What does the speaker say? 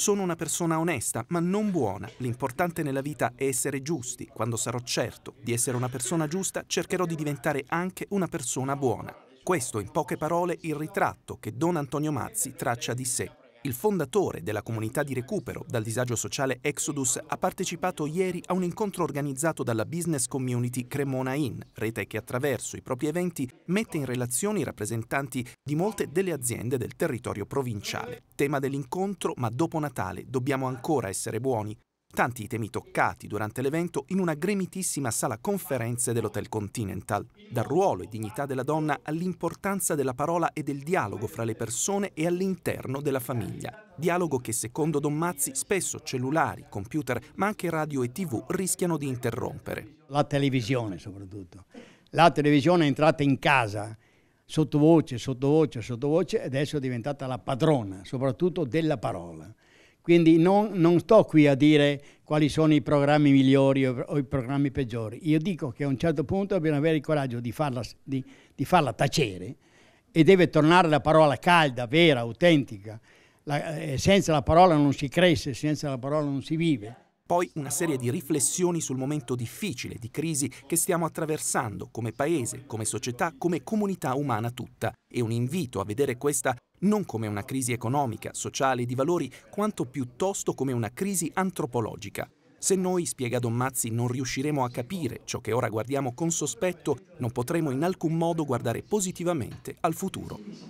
Sono una persona onesta, ma non buona. L'importante nella vita è essere giusti. Quando sarò certo di essere una persona giusta, cercherò di diventare anche una persona buona. Questo, in poche parole, il ritratto che Don Antonio Mazzi traccia di sé. Il fondatore della comunità di recupero dal disagio sociale Exodus ha partecipato ieri a un incontro organizzato dalla business community Cremona Inn, rete che attraverso i propri eventi mette in relazione i rappresentanti di molte delle aziende del territorio provinciale. Tema dell'incontro, ma dopo Natale dobbiamo ancora essere buoni, tanti temi toccati durante l'evento in una gremitissima sala conferenze dell'Hotel Continental, dal ruolo e dignità della donna all'importanza della parola e del dialogo fra le persone e all'interno della famiglia. Dialogo che secondo Don Mazzi spesso cellulari, computer, ma anche radio e tv rischiano di interrompere. La televisione soprattutto. La televisione è entrata in casa sottovoce, sottovoce, sottovoce, adesso è diventata la padrona, soprattutto della parola. Quindi non, non, sto qui a dire quali sono i programmi migliori o, o, i programmi peggiori. Io dico che a un certo punto dobbiamo avere il coraggio di farla, di, di farla tacere e deve tornare la parola calda, vera, autentica. La, eh, senza la parola non si cresce, senza la parola non si vive. Poi una serie di riflessioni sul momento difficile di crisi che stiamo attraversando come paese, come società, come comunità umana tutta e un invito a vedere questa non come una crisi economica, sociale e di valori, quanto piuttosto come una crisi antropologica. Se noi, spiega Don Mazzi, non riusciremo a capire ciò che ora guardiamo con sospetto, non potremo in alcun modo guardare positivamente al futuro.